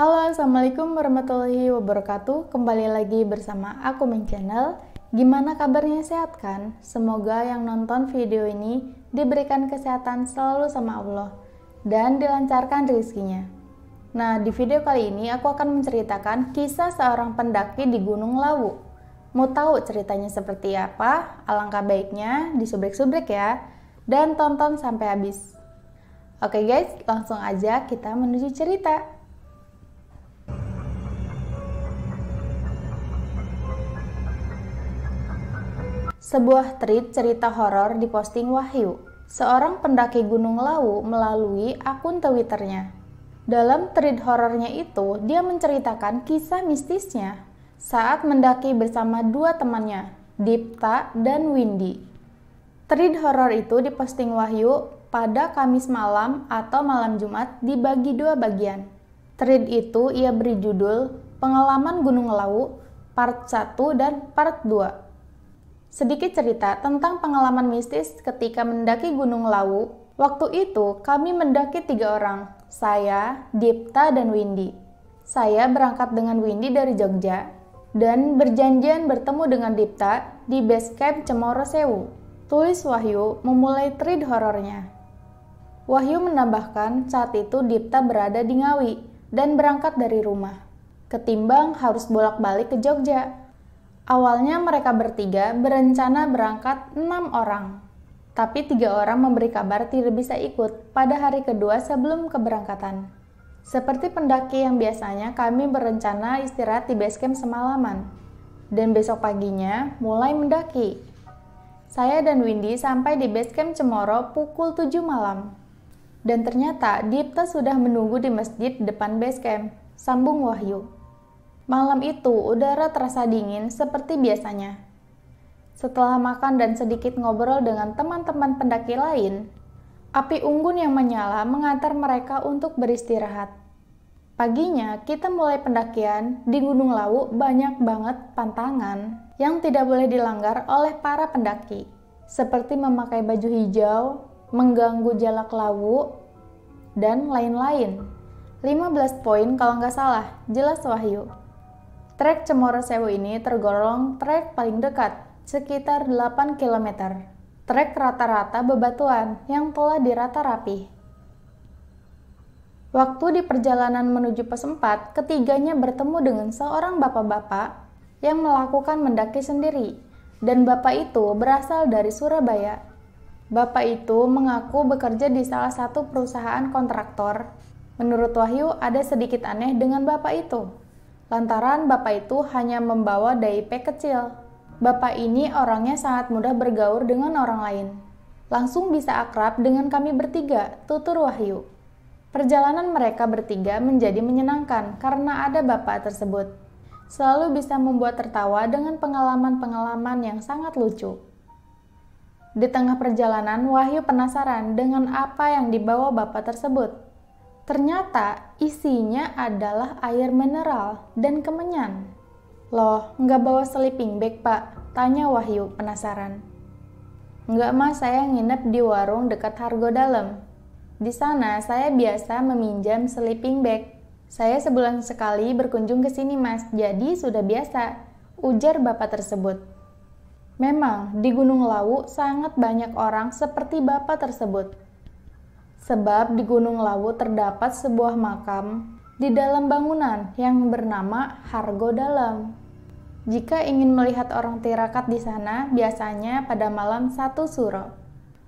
Halo, Assalamualaikum warahmatullahi wabarakatuh Kembali lagi bersama aku main channel Gimana kabarnya sehat kan? Semoga yang nonton video ini diberikan kesehatan selalu sama Allah Dan dilancarkan rezekinya Nah, di video kali ini aku akan menceritakan kisah seorang pendaki di Gunung Lawu Mau tahu ceritanya seperti apa? Alangkah baiknya disubrek-subrek ya Dan tonton sampai habis Oke guys, langsung aja kita menuju cerita. sebuah thread cerita horor diposting Wahyu, seorang pendaki Gunung Lawu melalui akun Twitternya. Dalam thread horornya itu, dia menceritakan kisah mistisnya saat mendaki bersama dua temannya, Dipta dan Windy. Thread horor itu diposting Wahyu pada Kamis malam atau malam Jumat dibagi dua bagian. Thread itu ia beri judul Pengalaman Gunung Lawu Part 1 dan Part 2. Sedikit cerita tentang pengalaman mistis ketika mendaki Gunung Lawu. Waktu itu kami mendaki tiga orang, saya, Dipta, dan Windy. Saya berangkat dengan Windy dari Jogja dan berjanjian bertemu dengan Dipta di base camp Cemoro Sewu. Tulis Wahyu memulai thread horornya. Wahyu menambahkan saat itu Dipta berada di Ngawi dan berangkat dari rumah. Ketimbang harus bolak-balik ke Jogja, Awalnya mereka bertiga berencana berangkat enam orang, tapi tiga orang memberi kabar tidak bisa ikut pada hari kedua sebelum keberangkatan. Seperti pendaki yang biasanya kami berencana istirahat di base camp semalaman, dan besok paginya mulai mendaki. Saya dan Windy sampai di base camp Cemoro pukul 7 malam. Dan ternyata Dipta sudah menunggu di masjid depan base camp, sambung Wahyu. Malam itu, udara terasa dingin seperti biasanya. Setelah makan dan sedikit ngobrol dengan teman-teman pendaki lain, api unggun yang menyala mengantar mereka untuk beristirahat. Paginya, kita mulai pendakian di Gunung Lawu banyak banget pantangan yang tidak boleh dilanggar oleh para pendaki, seperti memakai baju hijau, mengganggu jalak lawu, dan lain-lain. 15 poin kalau nggak salah, jelas Wahyu. Trek Cemoro Sewu ini tergolong trek paling dekat, sekitar 8 km. Trek rata-rata bebatuan yang telah dirata rapi. Waktu di perjalanan menuju pesempat, ketiganya bertemu dengan seorang bapak-bapak yang melakukan mendaki sendiri, dan bapak itu berasal dari Surabaya. Bapak itu mengaku bekerja di salah satu perusahaan kontraktor. Menurut Wahyu, ada sedikit aneh dengan bapak itu lantaran bapak itu hanya membawa DIP kecil. Bapak ini orangnya sangat mudah bergaul dengan orang lain. Langsung bisa akrab dengan kami bertiga, tutur Wahyu. Perjalanan mereka bertiga menjadi menyenangkan karena ada bapak tersebut. Selalu bisa membuat tertawa dengan pengalaman-pengalaman yang sangat lucu. Di tengah perjalanan, Wahyu penasaran dengan apa yang dibawa bapak tersebut. Ternyata isinya adalah air mineral dan kemenyan. Loh, nggak bawa sleeping bag, Pak? Tanya Wahyu penasaran. Nggak, Mas, saya nginep di warung dekat Hargo Dalam. Di sana saya biasa meminjam sleeping bag. Saya sebulan sekali berkunjung ke sini, Mas, jadi sudah biasa. Ujar Bapak tersebut. Memang, di Gunung Lawu sangat banyak orang seperti Bapak tersebut, sebab di Gunung Lawu terdapat sebuah makam di dalam bangunan yang bernama Hargo Dalam. Jika ingin melihat orang tirakat di sana, biasanya pada malam satu suro.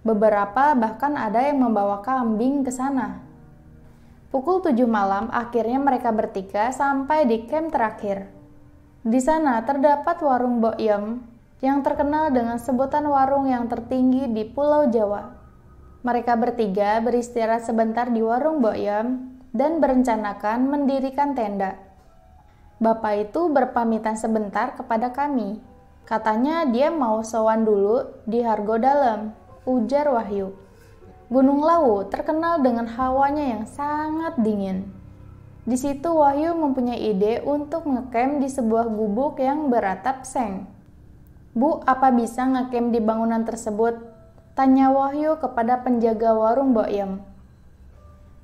Beberapa bahkan ada yang membawa kambing ke sana. Pukul tujuh malam, akhirnya mereka bertiga sampai di camp terakhir. Di sana terdapat warung Boyem yang terkenal dengan sebutan warung yang tertinggi di Pulau Jawa. Mereka bertiga beristirahat sebentar di warung Boyem dan berencanakan mendirikan tenda. Bapak itu berpamitan sebentar kepada kami. Katanya dia mau sowan dulu di Hargo Dalem, ujar Wahyu. Gunung Lawu terkenal dengan hawanya yang sangat dingin. Di situ Wahyu mempunyai ide untuk ngekem di sebuah gubuk yang beratap seng. Bu, apa bisa ngekem di bangunan tersebut? Tanya Wahyu kepada penjaga warung Boyem.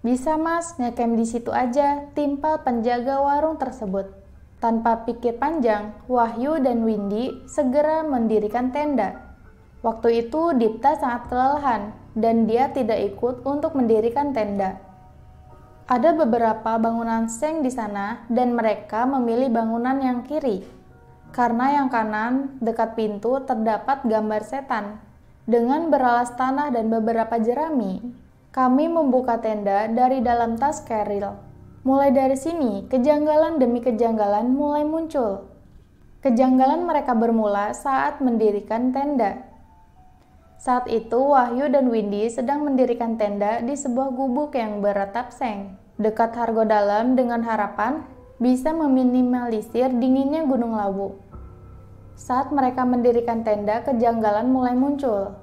Bisa mas, ngekem di situ aja, timpal penjaga warung tersebut. Tanpa pikir panjang, Wahyu dan Windy segera mendirikan tenda. Waktu itu Dipta sangat kelelahan dan dia tidak ikut untuk mendirikan tenda. Ada beberapa bangunan seng di sana dan mereka memilih bangunan yang kiri. Karena yang kanan dekat pintu terdapat gambar setan dengan beralas tanah dan beberapa jerami, kami membuka tenda dari dalam tas keril. Mulai dari sini, kejanggalan demi kejanggalan mulai muncul. Kejanggalan mereka bermula saat mendirikan tenda. Saat itu, Wahyu dan Windy sedang mendirikan tenda di sebuah gubuk yang beratap seng, dekat Hargo Dalam dengan harapan bisa meminimalisir dinginnya Gunung Lawu. Saat mereka mendirikan tenda, kejanggalan mulai muncul.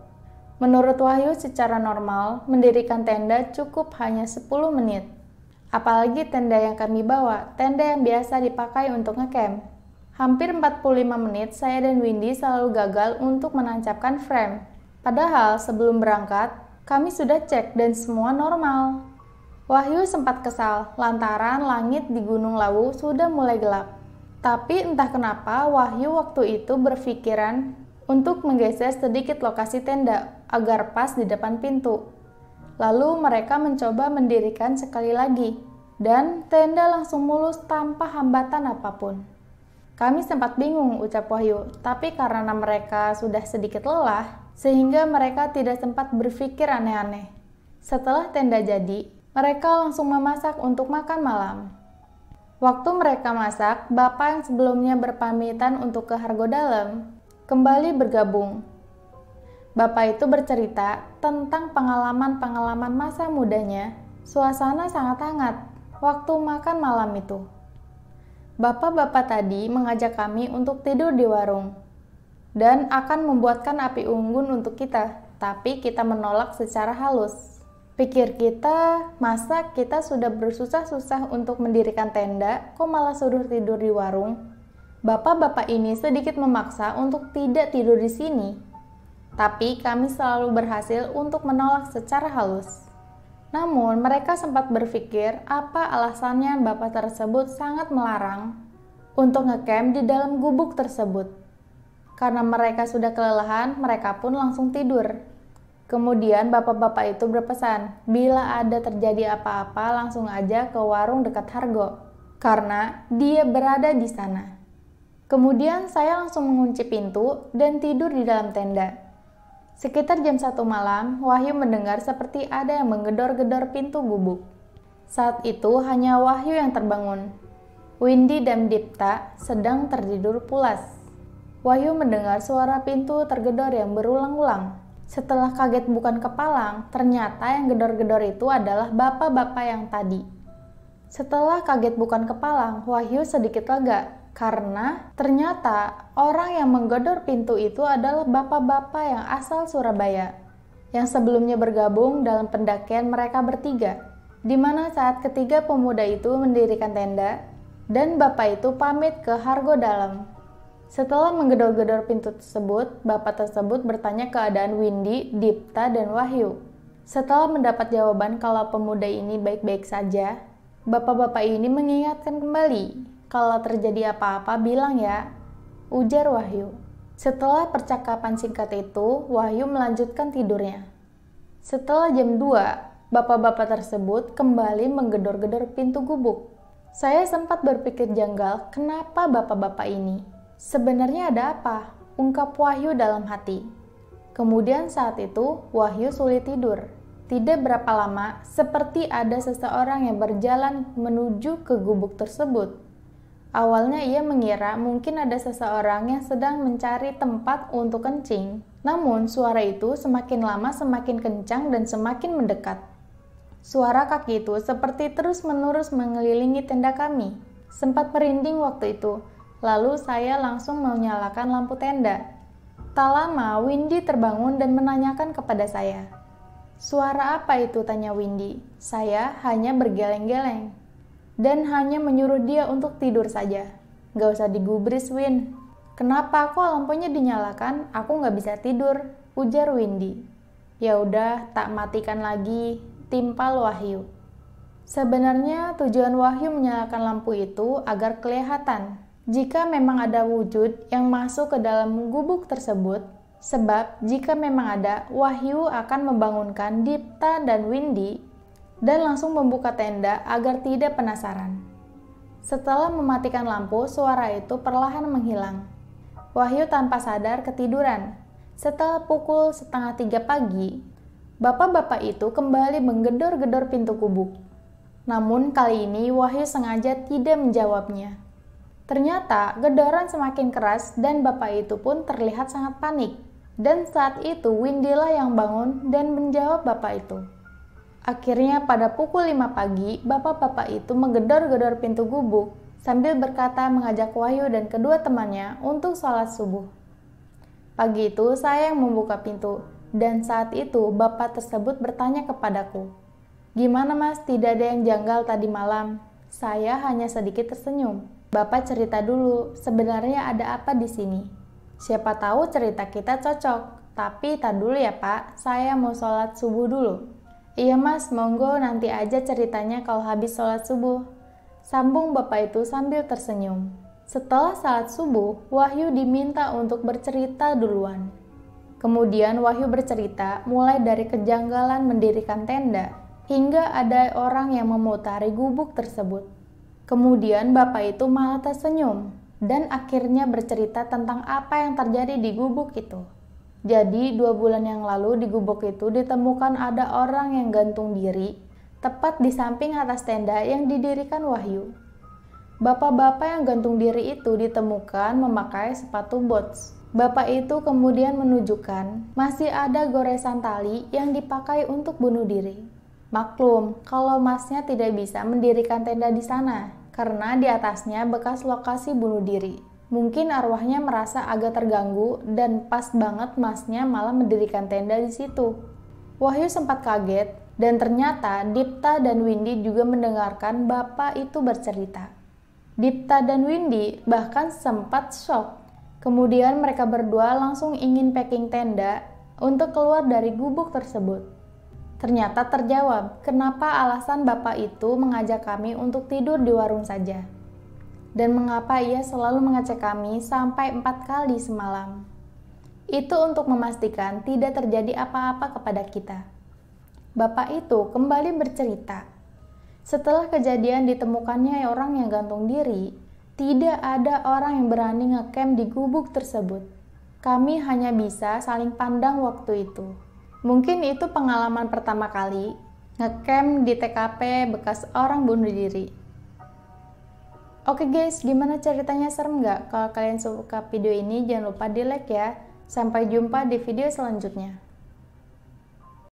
Menurut Wahyu, secara normal, mendirikan tenda cukup hanya 10 menit. Apalagi tenda yang kami bawa, tenda yang biasa dipakai untuk ngecamp. Hampir 45 menit, saya dan Windy selalu gagal untuk menancapkan frame. Padahal sebelum berangkat, kami sudah cek dan semua normal. Wahyu sempat kesal lantaran langit di Gunung Lawu sudah mulai gelap. Tapi entah kenapa Wahyu waktu itu berpikiran untuk menggeser sedikit lokasi tenda agar pas di depan pintu. Lalu mereka mencoba mendirikan sekali lagi, dan tenda langsung mulus tanpa hambatan apapun. Kami sempat bingung, ucap Wahyu, tapi karena mereka sudah sedikit lelah, sehingga mereka tidak sempat berpikir aneh-aneh. Setelah tenda jadi, mereka langsung memasak untuk makan malam. Waktu mereka masak, bapak yang sebelumnya berpamitan untuk ke Hargo Dalam kembali bergabung. Bapak itu bercerita tentang pengalaman-pengalaman masa mudanya. Suasana sangat hangat waktu makan malam itu. Bapak-bapak tadi mengajak kami untuk tidur di warung dan akan membuatkan api unggun untuk kita, tapi kita menolak secara halus pikir kita masa kita sudah bersusah-susah untuk mendirikan tenda kok malah suruh tidur di warung bapak-bapak ini sedikit memaksa untuk tidak tidur di sini tapi kami selalu berhasil untuk menolak secara halus namun mereka sempat berpikir apa alasannya bapak tersebut sangat melarang untuk ngecamp di dalam gubuk tersebut karena mereka sudah kelelahan mereka pun langsung tidur Kemudian bapak-bapak itu berpesan, bila ada terjadi apa-apa langsung aja ke warung dekat Hargo, karena dia berada di sana. Kemudian saya langsung mengunci pintu dan tidur di dalam tenda. Sekitar jam satu malam, Wahyu mendengar seperti ada yang menggedor-gedor pintu gubuk. Saat itu hanya Wahyu yang terbangun. Windy dan Dipta sedang tertidur pulas. Wahyu mendengar suara pintu tergedor yang berulang-ulang setelah kaget bukan kepalang, ternyata yang gedor-gedor itu adalah bapak-bapak yang tadi. Setelah kaget bukan kepalang, Wahyu sedikit lega karena ternyata orang yang menggedor pintu itu adalah bapak-bapak yang asal Surabaya yang sebelumnya bergabung dalam pendakian mereka bertiga, di mana saat ketiga pemuda itu mendirikan tenda dan bapak itu pamit ke Hargo Dalam setelah menggedor-gedor pintu tersebut, bapak tersebut bertanya keadaan Windy, Dipta, dan Wahyu. Setelah mendapat jawaban kalau pemuda ini baik-baik saja, bapak-bapak ini mengingatkan kembali, kalau terjadi apa-apa bilang ya, ujar Wahyu. Setelah percakapan singkat itu, Wahyu melanjutkan tidurnya. Setelah jam 2, bapak-bapak tersebut kembali menggedor-gedor pintu gubuk. Saya sempat berpikir janggal, kenapa bapak-bapak ini? Sebenarnya ada apa? Ungkap Wahyu dalam hati. Kemudian saat itu, Wahyu sulit tidur. Tidak berapa lama, seperti ada seseorang yang berjalan menuju ke gubuk tersebut. Awalnya ia mengira mungkin ada seseorang yang sedang mencari tempat untuk kencing. Namun, suara itu semakin lama semakin kencang dan semakin mendekat. Suara kaki itu seperti terus-menerus mengelilingi tenda kami. Sempat merinding waktu itu, Lalu saya langsung menyalakan lampu tenda. Tak lama, Windy terbangun dan menanyakan kepada saya. Suara apa itu? tanya Windy. Saya hanya bergeleng-geleng. Dan hanya menyuruh dia untuk tidur saja. Gak usah digubris, Win. Kenapa kok lampunya dinyalakan? Aku gak bisa tidur, ujar Windy. Ya udah, tak matikan lagi, timpal Wahyu. Sebenarnya tujuan Wahyu menyalakan lampu itu agar kelihatan jika memang ada wujud yang masuk ke dalam gubuk tersebut, sebab jika memang ada, Wahyu akan membangunkan Dipta dan Windy dan langsung membuka tenda agar tidak penasaran. Setelah mematikan lampu, suara itu perlahan menghilang. Wahyu tanpa sadar ketiduran. Setelah pukul setengah tiga pagi, bapak-bapak itu kembali menggedor-gedor pintu kubuk. Namun kali ini Wahyu sengaja tidak menjawabnya. Ternyata gedoran semakin keras dan bapak itu pun terlihat sangat panik. Dan saat itu Windy lah yang bangun dan menjawab bapak itu. Akhirnya pada pukul 5 pagi, bapak-bapak itu menggedor-gedor pintu gubuk sambil berkata mengajak Wahyu dan kedua temannya untuk sholat subuh. Pagi itu saya yang membuka pintu dan saat itu bapak tersebut bertanya kepadaku, Gimana mas tidak ada yang janggal tadi malam? Saya hanya sedikit tersenyum. Bapak cerita dulu, sebenarnya ada apa di sini? Siapa tahu cerita kita cocok. Tapi tak dulu ya Pak, saya mau sholat subuh dulu. Iya mas, monggo nanti aja ceritanya kalau habis sholat subuh. Sambung bapak itu sambil tersenyum. Setelah sholat subuh, Wahyu diminta untuk bercerita duluan. Kemudian Wahyu bercerita mulai dari kejanggalan mendirikan tenda, hingga ada orang yang memutari gubuk tersebut. Kemudian bapak itu malah tersenyum dan akhirnya bercerita tentang apa yang terjadi di gubuk itu. Jadi, dua bulan yang lalu di gubuk itu ditemukan ada orang yang gantung diri tepat di samping atas tenda yang didirikan Wahyu. Bapak-bapak yang gantung diri itu ditemukan memakai sepatu bots. Bapak itu kemudian menunjukkan masih ada goresan tali yang dipakai untuk bunuh diri. Maklum, kalau masnya tidak bisa mendirikan tenda di sana, karena di atasnya bekas lokasi bunuh diri. Mungkin arwahnya merasa agak terganggu dan pas banget masnya malah mendirikan tenda di situ. Wahyu sempat kaget dan ternyata Dipta dan Windy juga mendengarkan bapak itu bercerita. Dipta dan Windy bahkan sempat shock. Kemudian mereka berdua langsung ingin packing tenda untuk keluar dari gubuk tersebut. Ternyata terjawab, kenapa alasan bapak itu mengajak kami untuk tidur di warung saja? Dan mengapa ia selalu mengecek kami sampai empat kali semalam? Itu untuk memastikan tidak terjadi apa-apa kepada kita. Bapak itu kembali bercerita. Setelah kejadian ditemukannya orang yang gantung diri, tidak ada orang yang berani ngecamp di gubuk tersebut. Kami hanya bisa saling pandang waktu itu. Mungkin itu pengalaman pertama kali ngecamp di TKP bekas orang bunuh diri. Oke guys, gimana ceritanya serem nggak? Kalau kalian suka video ini, jangan lupa di like ya. Sampai jumpa di video selanjutnya.